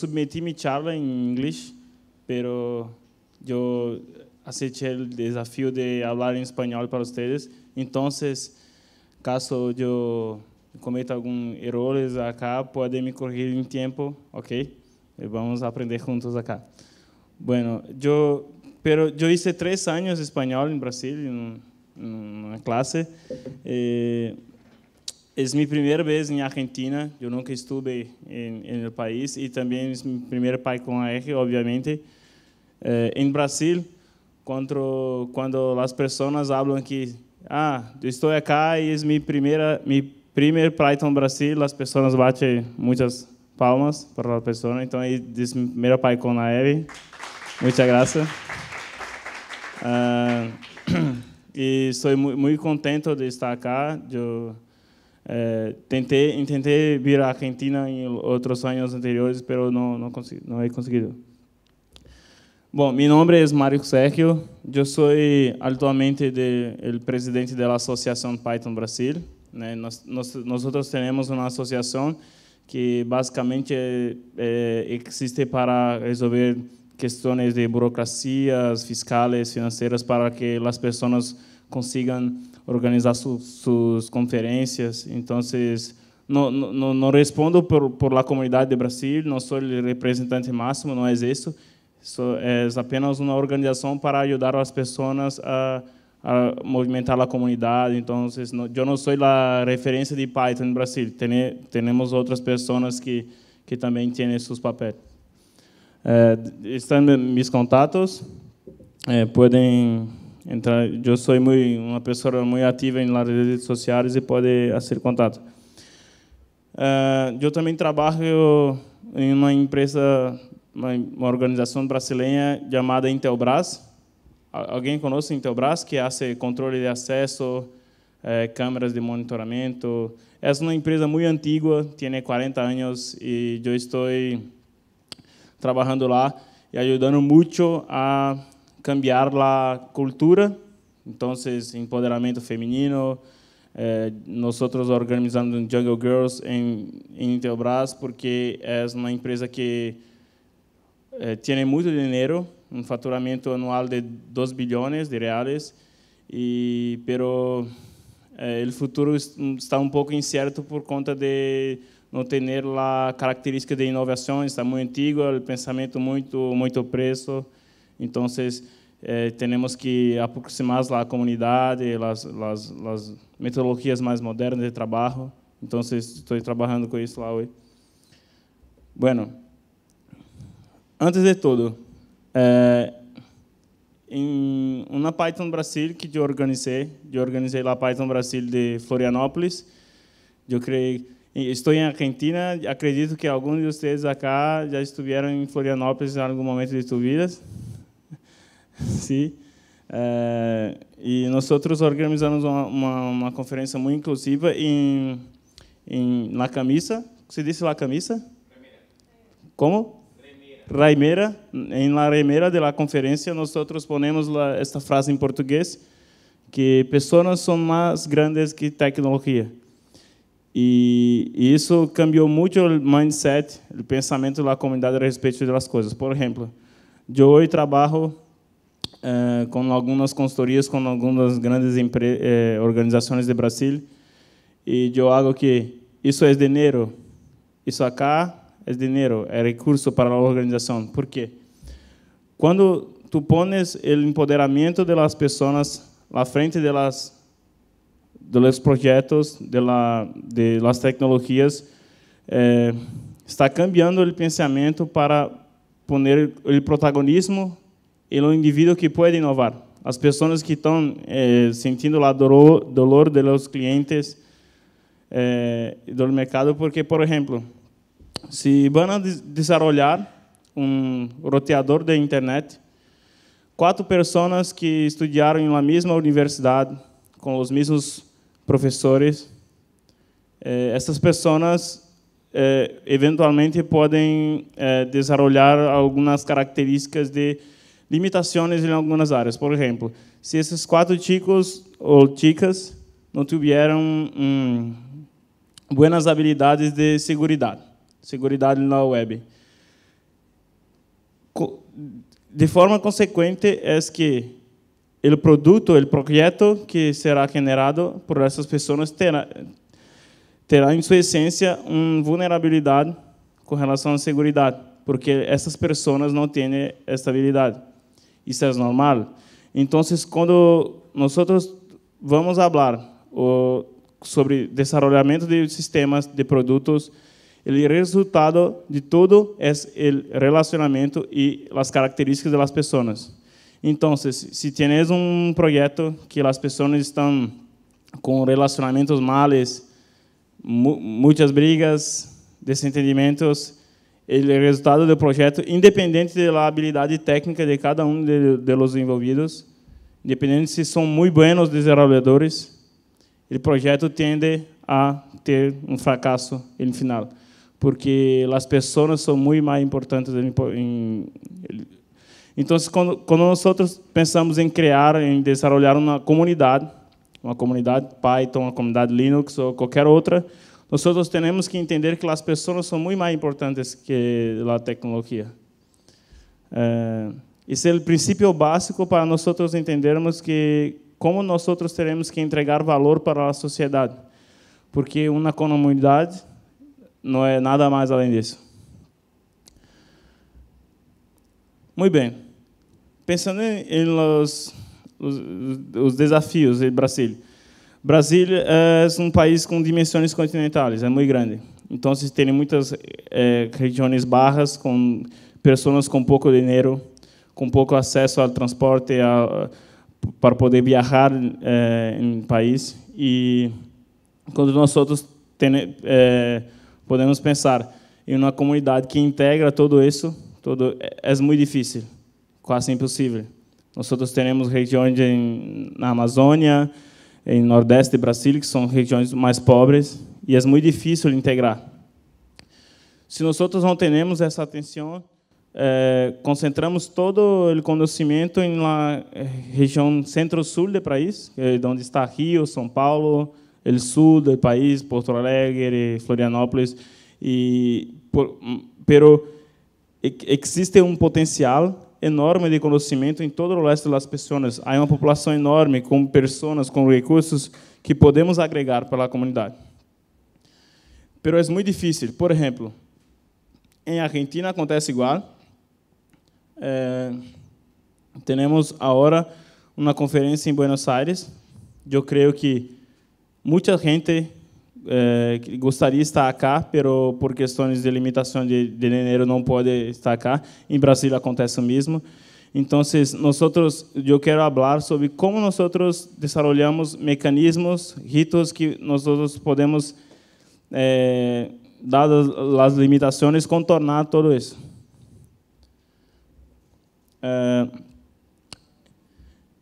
submeti minha charla em inglês, pero eu aceitei o desafio de falar em espanhol para vocês. Então, caso eu cometa algum erro acá, pode me corrigir em tempo, ¿ok? Vamos aprender juntos acá. Bueno, yo, pero yo hice tres años español en Brasil, en, en una clase. Eh, é minha primeira vez em Argentina, eu nunca estive em, no país e também é meu primeiro pai com a R, obviamente. Eh, em Brasil, quando, quando as pessoas falam que ah, estou aqui e é minha primeira, meu primeiro país Brasil, as pessoas batem muitas palmas para a pessoa. Então, é meu primeiro país com a R. Muita graça. Uh, e sou muito, muito contente de estar aqui. Eu, é, tentei, tentei vir à Argentina em outros anos anteriores, mas não, não, consegui, não conseguido. Bom, meu nome é Mário Sérgio, eu sou atualmente o presidente da Associação Python Brasil. Né? Nós, nós, nós temos uma associação que basicamente é, é, existe para resolver questões de burocracias fiscais, financeiras, para que as pessoas consigam organizar su, conferências. Então Entonces, não respondo por, por, la comunidade de Brasil, Não sou o representante máximo, Não é isso. So, é apenas uma organização para ajudar as pessoas a, a movimentar a comunidade. Então eu não sou a referência de Python no Brasil, Temos tenemos pessoas que, que também têm seus papéis. Eh, están mis contactos, eh, então, eu sou muito, uma pessoa muito ativa em redes sociais e pode fazer contato. Uh, eu também trabalho em uma empresa, uma, uma organização brasileira chamada Intelbras. Alguém conhece Intelbras, que faz controle de acesso, eh, câmeras de monitoramento. É uma empresa muito antiga, tem 40 anos, e eu estou trabalhando lá e ajudando muito a cambiar a cultura, então empoderamento feminino. Eh, nós organizamos Jungle Girls em, Intelbras porque é uma empresa que eh, tem muito dinheiro, um faturamento anual de 2 bilhões de reais, e pero eh, o futuro está um pouco incerto por conta de não ter a característica de inovação, está muito antigo, o pensamento muito muito preso. Então, eh, é, temos que aproximar a comunidade, as, as, as metodologias mais modernas de trabalho. Então, estou trabalhando com isso lá hoje. Bueno, antes de tudo, eh, em uma Python Brasil que eu organizei, eu organizei a Python Brasil de Florianópolis. Eu creio, estou em Argentina, acredito que alguns de vocês acá já estiveram em Florianópolis em algum momento de suas vidas sim e eh, nós outros organizamos uma, uma, uma, conferência muito inclusiva em, em La Camisa. Se disse La Camisa? Como? Raimeira. Em La Raimeira de la conferência, nós outros ponemos la, esta frase em português, que pessoas são mais grandes que tecnologia. E, e isso cambiou muito o mindset, o pensamento da comunidade a respeito das coisas. Por exemplo, eu hoje trabalho eh, com algumas consultorias, com algumas grandes eh, organizações de Brasil. E eu acho que isso é dinheiro, isso acá é dinheiro, é recurso para a organização. Por quê? Quando tu pones o empoderamento das pessoas na frente delas dos projetos, de, la, de tecnologias, eh, está cambiando o pensamento para poner o protagonismo e o indivíduo que pode inovar. As pessoas que estão eh, sentindo lá dolor, dolor de clientes eh, do mercado, porque, por exemplo, se vão desenvolver um roteador de internet, quatro pessoas que estudaram na mesma universidade, com os mesmos professores, eh, essas pessoas eh, eventualmente podem eh, desenvolver algumas características de limitações em algumas áreas. Por exemplo, se esses quatro chicos ou chicas não tiveram hum, boas habilidades de segurança, segurança na web. De forma consequente, é que o produto, o projeto que será generado por essas pessoas terá, terá em sua essência uma vulnerabilidade com relação à segurança, porque essas pessoas não têm essa habilidade. Isso é normal. Então, quando nós vamos falar sobre desenvolvimento de sistemas, de produtos, o resultado de tudo é o relacionamento e as características das pessoas. Então, se, se tienes um projeto que as pessoas estão com relacionamentos males, muitas brigas, desentendimentos, ele é resultado do projeto, independente da habilidade técnica de cada um de, de los envolvidos, independente se são muito buenos desenvolvedores, o projeto tende a ter um fracasso no final, porque as pessoas são muito mais importantes. Em... Então, quando, quando nós pensamos em criar, em desenvolver uma comunidade, uma comunidade Python, uma comunidade Linux ou qualquer outra, nós temos que entender que as pessoas são muito mais importantes que a tecnologia. e eh, esse é o princípio básico para nós entendermos que como nós teremos que entregar valor para a sociedade, porque uma comunidade não é nada mais além disso. Muito bem. Pensando em los, os, os desafios do Brasil, Brasil é um país com dimensões continentais, é muito grande. Então, tem muitas é, regiões barras com pessoas com pouco dinheiro, com pouco acesso ao transporte a, para poder viajar eh, em país. E quando nós outros é, podemos pensar em uma comunidade que integra tudo isso, tudo é, é muito difícil, quase impossível. Nós outros temos regiões na Amazônia, em Nordeste e Brasil, que são regiões mais pobres, e é muito difícil integrar. Se nós não temos essa atenção, é, concentramos todo o conhecimento em la é, região centro-sul do país, é onde está Rio, São Paulo, o sul do país, Porto Alegre, Florianópolis, e por, pero existe um potencial enorme de conhecimento em todo o leste das pessoas. Há uma população enorme com pessoas, com recursos que podemos agregar para a comunidade. Mas é muito difícil. Por exemplo, em Argentina acontece igual. Eh, temos agora uma conferência em Buenos Aires. Eu creio que muita gente eh, gostaria de estar aqui, pero por questões de limitação de, dinheiro não pode estar aqui. Em Brasil acontece o mesmo. Então, nosotros, eu quero falar sobre como nós desenvolvemos mecanismos, ritos que nós podemos, eh, dadas as limitações, contornar tudo isso. Eh,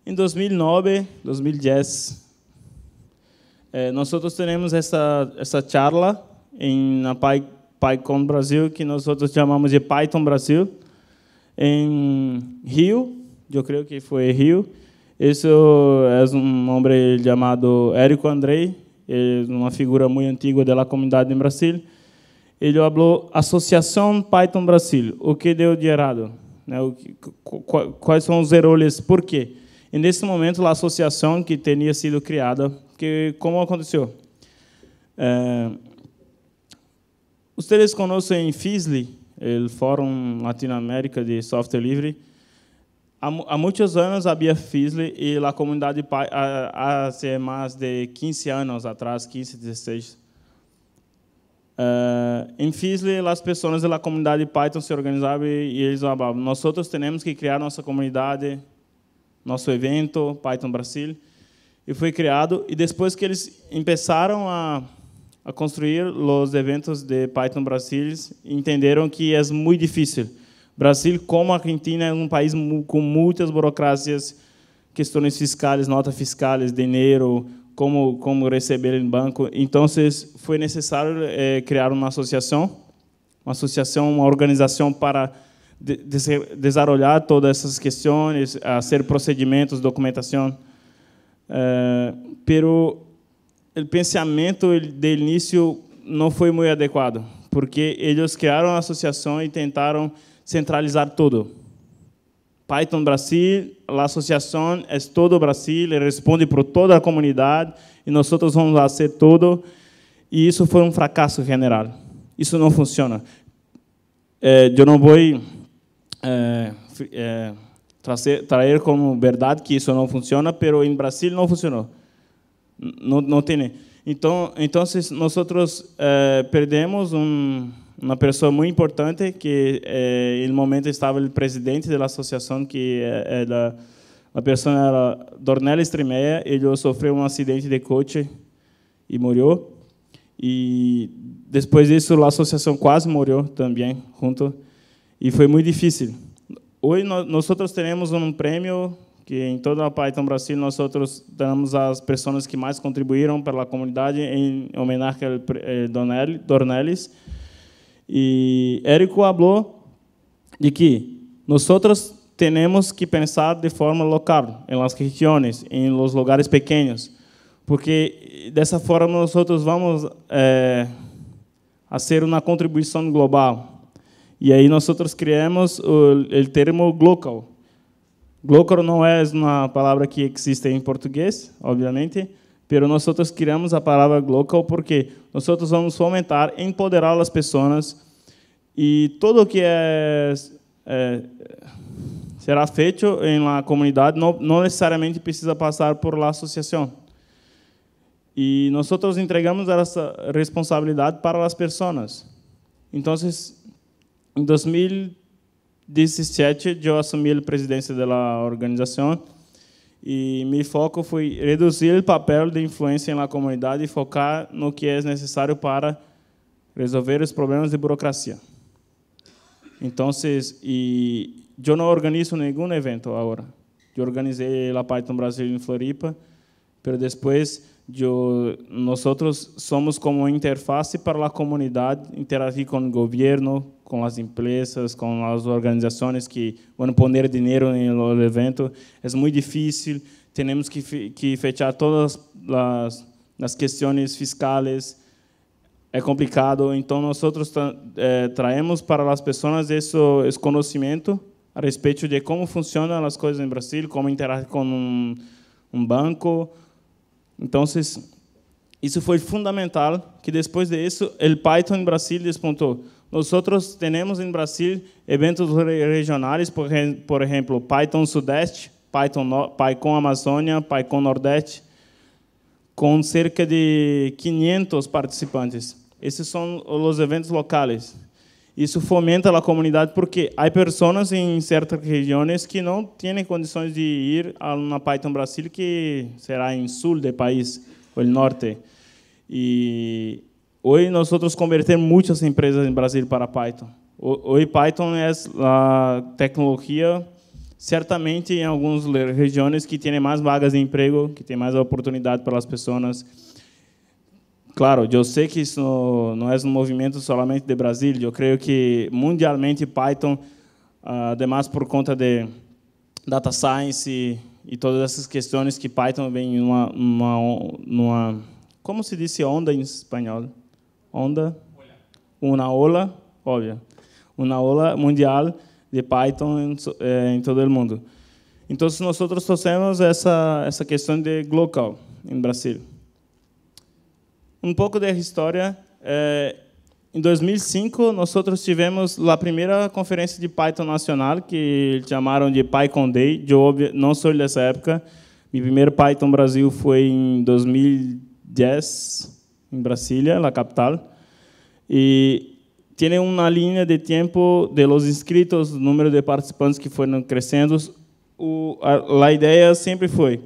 em 2009, 2010, eh, é, nós temos essa, essa charla em, na Py, PyCon Brasil, que nós chamamos de Python Brasil, em Rio, eu creio que foi Rio. Esse é um homem chamado Érico Andrei, é uma figura muito antiga da comunidade em Brasil. Ele falou Associação Python Brasil, o que deu de errado? Né, quais são os erros? Por quê? E nesse momento, a associação que tinha sido criada, que como aconteceu? É, vocês conhecem em FISLI, o Fórum Latinoamérica de Software Livre. Há, há muitos anos havia FISLI e a comunidade há, há mais de 15 anos atrás, 15, 16. Uh, em FISLI, as pessoas da comunidade Python se organizavam e eles falavam: Nós temos que criar nossa comunidade nosso evento Python Brasil e foi criado e depois que eles começaram a, a construir os eventos de Python Brasil entenderam que é muito difícil Brasil como a Argentina é um país com muitas burocracias questões fiscais notas fiscais dinheiro como como receber em banco então foi necessário é, criar uma associação uma associação uma organização para desarrollar todas essas questões, fazer procedimentos, documentação. Eh, pero o pensamento de início não foi muito adequado, porque eles criaram a associação e tentaram centralizar tudo. Python Brasil, a associação é todo o Brasil, responde por toda a comunidade e nós vamos fazer tudo. E isso foi um fracasso general. Isso não funciona. Eh, eu não vou é, é, trazer, trazer como verdade que isso não funciona, pero em Brasil não funcionou. Não, não tem. Então, então nós eh, é, perdemos um, uma pessoa muito importante que, é, eh, no momento, estava o presidente da associação, que é era, a pessoa era Dornella Estrimeia. Ele sofreu um acidente de coche e morreu. E depois disso, a associação quase morreu também, junto. E foi muito difícil. Hoje nós outros temos um prêmio que em toda a Python Brasil nós outros damos às pessoas que mais contribuíram para a comunidade em homenagem ao eh, Dornelis. E Érico falou de que nós outros temos que pensar de forma local, em las regiões, em los lugares pequenos, porque dessa forma nós outros vamos eh, a fazer uma contribuição global. E aí nós criamos o, o termo glocal. Glocal não é uma palavra que existe em português, obviamente, pero nós criamos a palavra glocal porque nós vamos fomentar, empoderar as pessoas e tudo que é, é será feito em la comunidade não, não necessariamente precisa passar por la associação. E nós entregamos essa responsabilidade para as pessoas. Então, em 2017, eu assumi a presidência da organização e meu foco foi reduzir o papel de influência na comunidade e focar no que é necessário para resolver os problemas de burocracia. Então, e eu não organizo nenhum evento agora. Eu organizei a Python Brasil em Floripa, mas depois Yo, nosotros somos como interface para la comunidad, interagir con el gobierno, con las empresas, con las organizaciones que van a poner dinero en el evento. Es muy difícil, tenemos que, que fechar todas las, las questões fiscais é complicado então nós outros eh, traemos para as pessoas esse, conhecimento a respeito de como funcionam as coisas no Brasil como interagir com um banco então, isso foi fundamental, que depois disso, o Python em Brasil despontou. Nós temos em Brasil eventos regionais, por, exemplo, Python Sudeste, Python, no, Amazônia, Python Nordeste, com cerca de 500 participantes. Esses são os eventos locais isso fomenta a comunidade porque há pessoas em certas regiões que não têm condições de ir a uma Python Brasil que será em sul do país, ou norte. E hoje nós convertemos muitas empresas em Brasil para Python. Hoje Python é a tecnologia certamente em algumas regiões que tem mais vagas de emprego, que tem mais oportunidade para as pessoas Claro, eu sei que isso não é um movimento somente de Brasil. Eu creio que mundialmente Python, ademais ah, por conta de data science e, todas essas questões que Python vem numa, numa, numa como se diz onda em espanhol? Onda? Uma ola, óbvio. Uma ola mundial de Python em, eh, em todo o mundo. Então, nós trouxemos essa essa questão de global em Brasil um pouco da história. É, em 2005, nós outros tivemos a primeira conferência de Python nacional, que chamaram de PyCon Day. Eu não sou dessa época. Meu primeiro Python Brasil foi em 2010, em Brasília, na capital. E tem uma linha de tempo de los inscritos, número de participantes que foram crescendo. O, a, a ideia sempre foi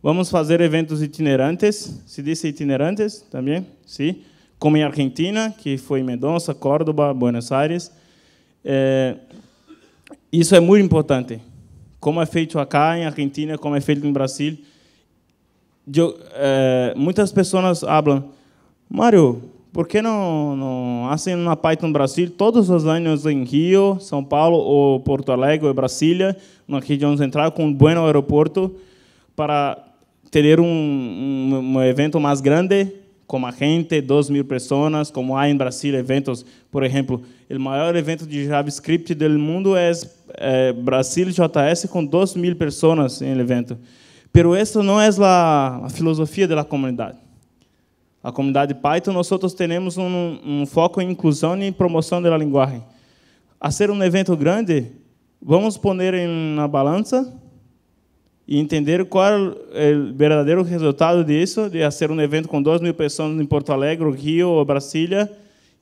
Vamos fazer eventos itinerantes. Se disse itinerantes também? Sim. Como em Argentina, que foi em Mendoza, Córdoba, Buenos Aires. É, isso é muito importante. Como é feito acá em Argentina, como é feito no Brasil. Eu, é, muitas pessoas falam, Mário, por que não, não fazem uma Python Brasil todos os anos em Rio, São Paulo, ou Porto Alegre, ou Brasília, na região central, com um bom aeroporto, para ter um, um, um evento mais grande, com a gente, 2 mil pessoas, como há em Brasil eventos, por exemplo, o maior evento de JavaScript do mundo é, é Brasil JS com 2 mil pessoas em evento. Pero isso não é a filosofia da comunidade. A comunidade Python, nós temos um, um foco em inclusão e promoção da linguagem. A ser um evento grande, vamos pôr em na balança e entender qual é, é o verdadeiro resultado disso, de ser um evento com 2 mil pessoas em Porto Alegre, Rio ou Brasília,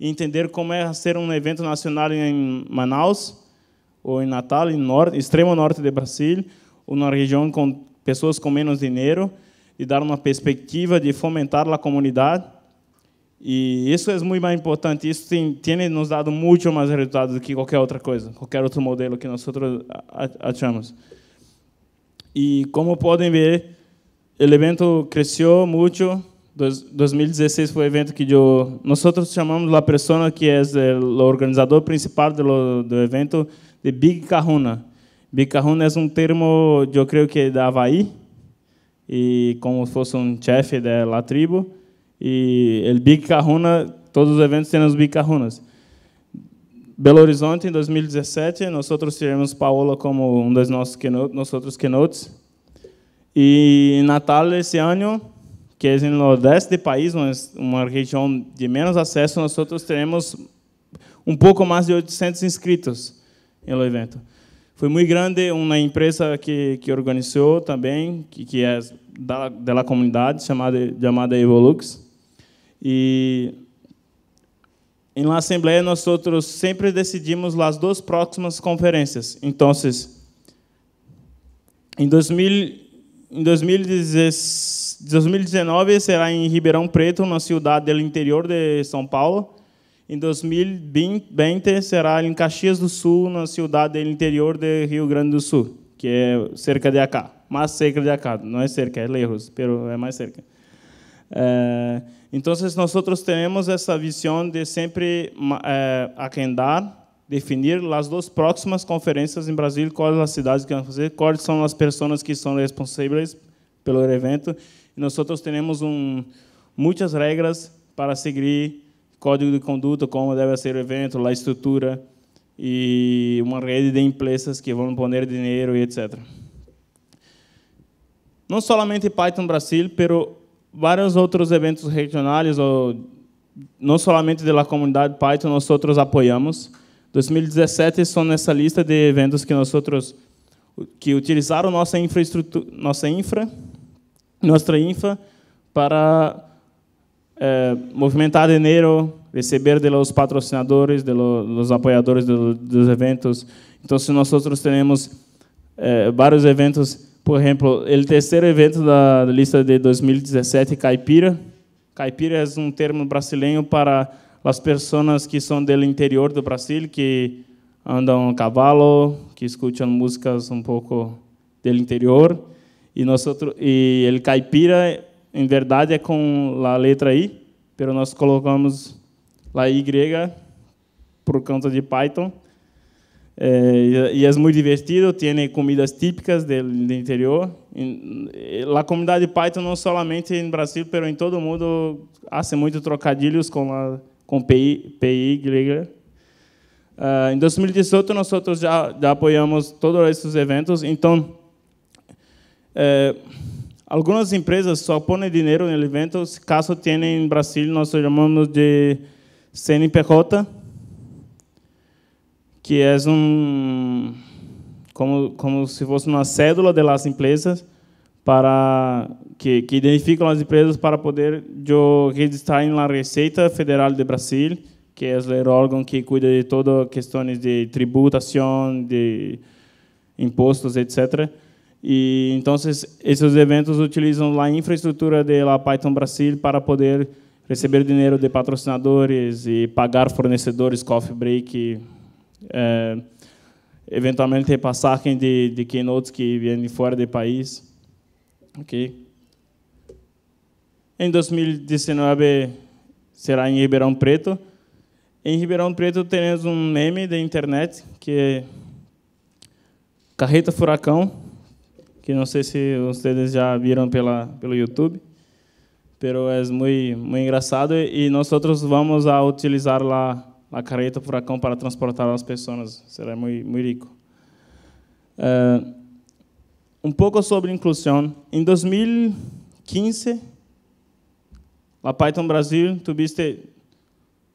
e entender como é ser um evento nacional em Manaus, ou em Natal, em norte, extremo norte de Brasília, ou na região com pessoas com menos dinheiro, e dar uma perspectiva de fomentar a comunidade. E isso é muito mais importante, isso tem, tem nos dado muito mais resultados do que qualquer outra coisa, qualquer outro modelo que nós achamos. E como podem ver, o evento cresceu muito. 2016 foi o evento que eu, nós chamamos a pessoa que é o organizador principal do, do evento de Big Kahuna. Big Kahuna é um termo, eu creio que é da Havaí, e como fosse um chefe da tribo. E o Big Kahuna, todos os eventos têm os Big Kahunas. Belo Horizonte, em 2017, nós tivemos Paola como um dos nossos keynote, nossos keynotes. E em Natal, esse ano, que é no nordeste do país, uma região de menos acesso, nós teremos um pouco mais de 800 inscritos no evento. Foi muito grande, uma empresa que, que organizou também, que, que é da, da comunidade, chamada, chamada Evolux. E em la Assembleia nós outros sempre decidimos as duas próximas conferências. Então, em em 2019 será em Ribeirão Preto, na cidade do interior de São Paulo. Em 2020 será em Caxias do Sul, na cidade do interior de Rio Grande do Sul, que é cerca de acá, mais cerca de acá, não é cerca, é lejos, mas é mais cerca. Eh, então nós temos essa visão de sempre eh, agendar, definir as duas próximas conferências em Brasil, quais as cidades que vão fazer, quais são as pessoas que são responsáveis pelo evento. nós temos um, muitas regras para seguir código de conduta, como deve ser o evento, a estrutura e uma rede de empresas que vão poner dinheiro e etc. Não somente Python Brasil, pero vários outros eventos regionais, ou, não somente da comunidade Python, nós outros apoiamos. 2017 estão nessa lista de eventos que nós outros que utilizaram nossa infraestrutura, nossa infra, nossa infra para eh, movimentar dinheiro, receber de los patrocinadores, de los, apoiadores dos eventos. Então, se nós outros temos é, vários eventos por exemplo, o terceiro evento da lista de 2017, Caipira. Caipira é um termo brasileiro para as pessoas que são do interior do Brasil, que andam a cavalo, que escutam músicas um pouco do interior. E nós e ele caipira, em verdade, é com a letra I, pero nós colocamos a Y por conta de Python. Eh, y, y, é divertido, tem comidas típicas do interior. Eh, a comunidade comunidad de Python no solamente Brasil, mas em todo mundo faz muito trocadilhos com la, con PI, PY. Uh, 2018 nós já, já apoiamos todos esses eventos, Então eh, empresas só põem dinheiro no el evento, caso tenham em Brasil, nós chamamos de CNPJ, que é um como como se fosse uma cédula das empresas para que, que identificam as empresas para poder eu registrar na Receita Federal do Brasil, que é o órgão que cuida de todas questões de tributação, de impostos, etc. E então esses eventos utilizam a infraestrutura da Python Brasil para poder receber dinheiro de patrocinadores e pagar fornecedores, coffee break, é, eventualmente passagem de, de keynotes que vêm de fora do país. Ok. Em 2019 será em Ribeirão Preto. Em Ribeirão Preto temos um meme da internet que é Carreta Furacão, que não sei se vocês já viram pela pelo YouTube, pero é muito muito engraçado e nós outros vamos a utilizar lá a carreta furacão para transportar as pessoas. Será muito, muito rico. Uh, um pouco sobre inclusão. Em 2015, a Python Brasil tuviste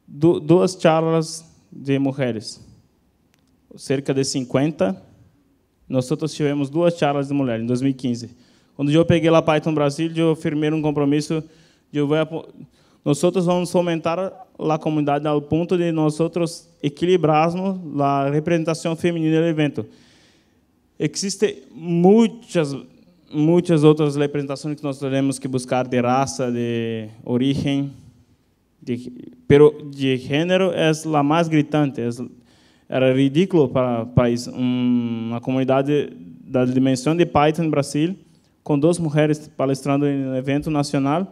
duas charlas de mulheres, cerca de 50. Nós tivemos duas charlas de mulheres em 2015. Quando eu peguei a Python Brasil, eu firmei um compromisso de eu vou nós vamos fomentar a comunidade ao ponto de nosotros equilibrarmos a representação feminina do evento. Existe muitas muitas outras representações que nós temos que buscar de raça, de origem, de, pero de gênero é a mais gritante. era ridículo para o país, uma comunidade da dimensão de Python Brasil, com duas mulheres palestrando em um evento nacional,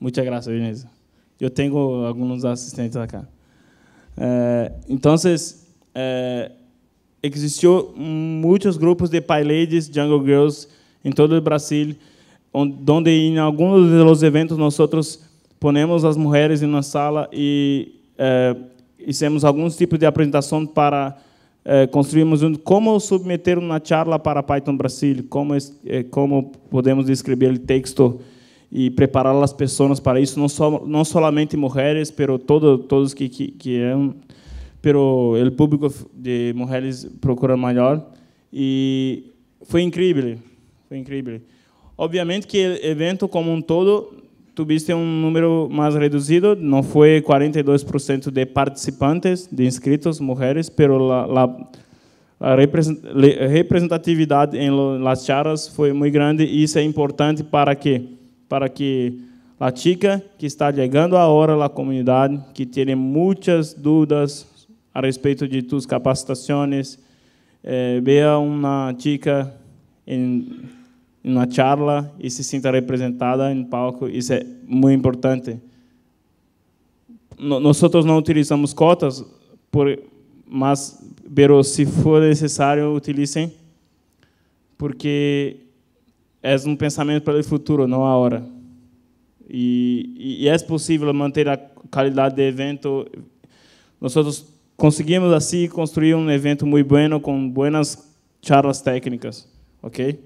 Muito gracias, Inês. Eu tenho alguns assistentes aqui. É, então, é, existiu muitos grupos de PyLadies, Jungle Girls, em todo o Brasil, onde em alguns dos eventos nós ponemos as mulheres em uma sala e é, fizemos alguns tipos de apresentação para eh, construirmos um, como submeter uma charla para Python Brasil, como, eh, como podemos escrever o texto e preparar as pessoas para isso, não, só não somente mulheres, pero todo, todos que, que, que é, pero o público de mulheres procura maior. E foi incrível, foi incrível. Obviamente que o evento como um todo tuviste um número mais reduzido, não foi 42% de participantes, de inscritos, mulheres, pero a representatividade em las charas foi muito grande e isso é importante para que para que a chica que está chegando agora na comunidade, que tem muitas dúvidas a respeito de suas capacitações, eh, veja uma chica em uma charla e se sinta representada em palco. Isso é muito importante. Nós não utilizamos cotas, por, mas pero, se for necessário, utilizem, porque És um pensamento para o futuro, não a hora. E, e, e é possível manter a qualidade do evento. Nós conseguimos, assim, construir um evento muito bueno, com boas charlas técnicas. Ok?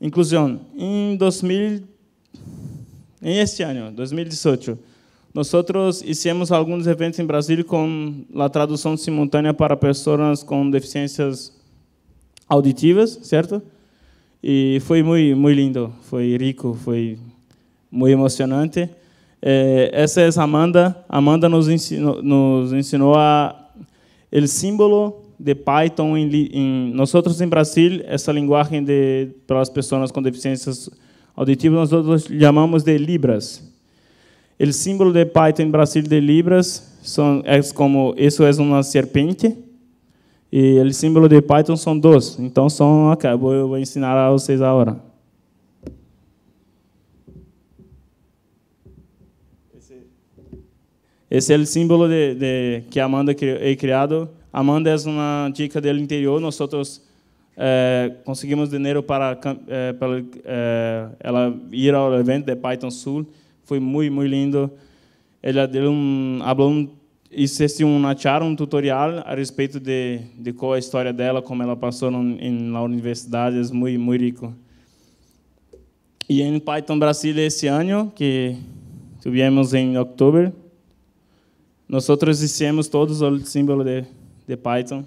Inclusão. Em 2000, em este ano, 2018, nós fizemos alguns eventos em Brasil com a tradução simultânea para pessoas com deficiências auditivas, certo? E foi muito, muito lindo, foi rico, foi muito emocionante. Eh, essa é a Amanda. Amanda nos ensinou, nos ensinou a o símbolo de Python em, em nós outros em Brasil essa linguagem de para as pessoas com deficiências auditivas nós outros chamamos de libras. O símbolo de Python em Brasil de libras são é como isso é uma serpente e eles símbolo de Python são dois. Então são, okay, eu vou ensinar a vocês agora. Esse é o símbolo de, de, que Amanda é criado. Amanda é uma dica do interior. Nós outros eh, conseguimos dinheiro para, eh, para eh, ela ir ao evento de Python Sul. Foi muito, muito lindo. Ela deu um, falou um isso um um tutorial a respeito de de qual é a história dela, como ela passou em, na universidade, é muito muito rico. E é em Python Brasil esse ano que tivemos em outubro, nós outros fizemos todos o símbolo de de Python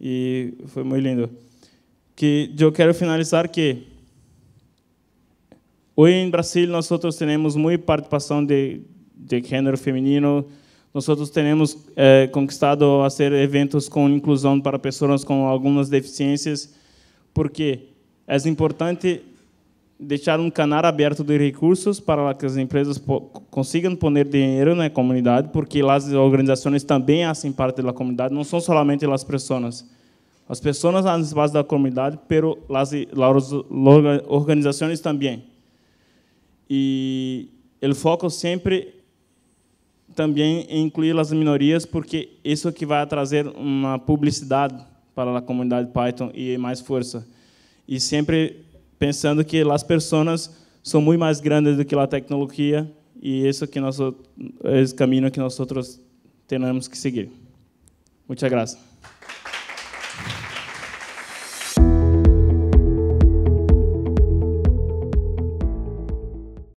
e foi muito lindo. Que eu quero finalizar que hoje em Brasil nós outros temos muita participação de de gênero feminino nós temos eh, conquistado ser eventos com inclusão para pessoas com algumas deficiências porque é importante deixar um canal aberto de recursos para que as empresas consigam pôr dinheiro na comunidade, porque as organizações também fazem parte da comunidade, não são somente as pessoas. As pessoas fazem espaço da comunidade, pero as, as organizações também. E o foco sempre também incluir as minorias, porque isso é que vai trazer uma publicidade para a comunidade Python e mais força. E sempre pensando que as pessoas são muito mais grandes do que a tecnologia e isso que nós, é o caminho que nós outros temos que seguir. muito obrigado